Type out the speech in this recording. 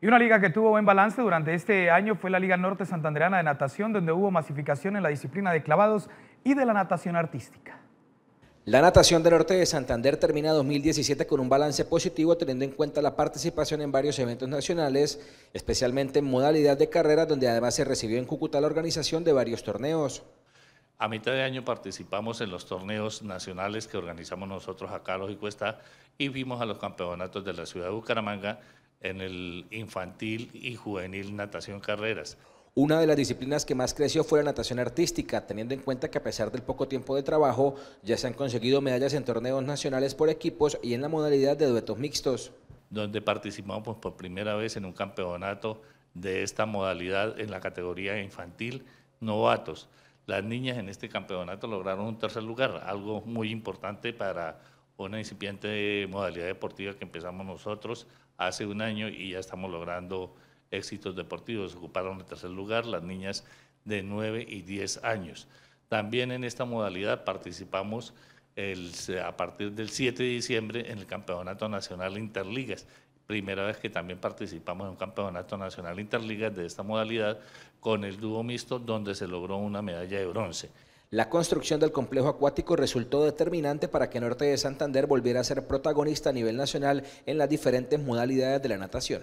Y una liga que tuvo buen balance durante este año fue la Liga Norte Santanderana de Natación, donde hubo masificación en la disciplina de clavados y de la natación artística. La natación del norte de Santander termina 2017 con un balance positivo teniendo en cuenta la participación en varios eventos nacionales, especialmente en modalidad de carrera, donde además se recibió en Cúcuta la organización de varios torneos. A mitad de año participamos en los torneos nacionales que organizamos nosotros acá, lógico está, y vimos a los campeonatos de la ciudad de Bucaramanga en el infantil y juvenil natación carreras. Una de las disciplinas que más creció fue la natación artística, teniendo en cuenta que a pesar del poco tiempo de trabajo, ya se han conseguido medallas en torneos nacionales por equipos y en la modalidad de duetos mixtos. Donde participamos por primera vez en un campeonato de esta modalidad en la categoría infantil novatos. Las niñas en este campeonato lograron un tercer lugar, algo muy importante para una incipiente modalidad deportiva que empezamos nosotros hace un año y ya estamos logrando éxitos deportivos. Ocuparon el tercer lugar las niñas de 9 y 10 años. También en esta modalidad participamos a partir del 7 de diciembre en el Campeonato Nacional Interligas. Primera vez que también participamos en un Campeonato Nacional Interligas de esta modalidad con el dúo mixto donde se logró una medalla de bronce. La construcción del complejo acuático resultó determinante para que Norte de Santander volviera a ser protagonista a nivel nacional en las diferentes modalidades de la natación.